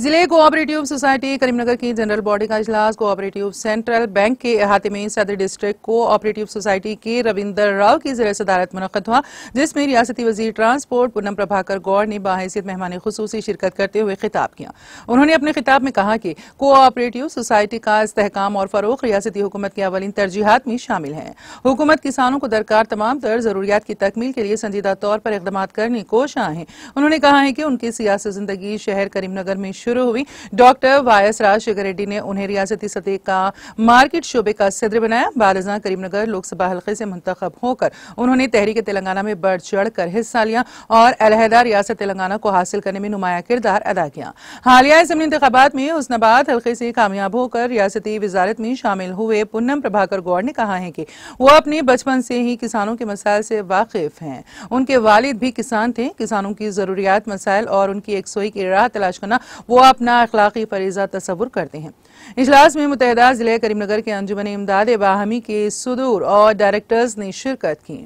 जिले cooperative society Karimnagar की general body का इजलास कोऑपरेटिव सेंट्रल बैंक के अहाते में सदर डिस्ट्रिक्ट कोऑपरेटिव सोसाइटी के रविंदर राव की जिले सदारत मुनद हुआ जिसमें रियासती वजीर ट्रांसपोर्ट पूनम प्रभाकर गौड़ ने बाहसीत मेहमान खसूसी शिरकत करते हुए खिताब किया उन्होंने अपने खिताब में कहा कि कोऑपरेटिव सोसाइटी का इसकाम और फरोख रियासती हुकूमत की अवलिन तरजीहत में शामिल है हुकूमत किसानों को दरकार तमाम तर जरूरियात की तकमील के लिए संजीदा तौर पर इकदाम करने को शाह उन्होंने कहा है कि उनकी सियासी जिंदगी शहर करीमनगर में शुरू हुई डॉक्टर वाई राज शेखर रेड्डी ने उन्हें रियासती सतह का मार्केट शोबे का सदर बनाया बारजा करीमनगर लोकसभा हल्के से मुंतब होकर उन्होंने तहरीक तेलंगाना में बढ़ चढ़ कर हिस्सा लिया और अलहदा रियासत तेलंगाना को हासिल करने में नुमाया किरदार अदा किया हालिया इसम्बली इंतबात में उस्नाबाद हल्के से कामयाब होकर रियासती वजारत में शामिल हुए पूनम प्रभाकर गौड़ ने कहा है कि वो अपने बचपन से ही किसानों के मसायल से वाकिफ हैं उनके वालिद भी किसान थे किसानों की जरूरियात मसायल और उनकी एक सोई की राह तलाश करना वो अपना अखलाकी फरीजा तस्वुर करते हैं इजलास में मुतहदा ज़िले करीमनगर के अंजुमन इमदाद बाहमी के सदूर और डायरेक्टर्स ने शिरकत की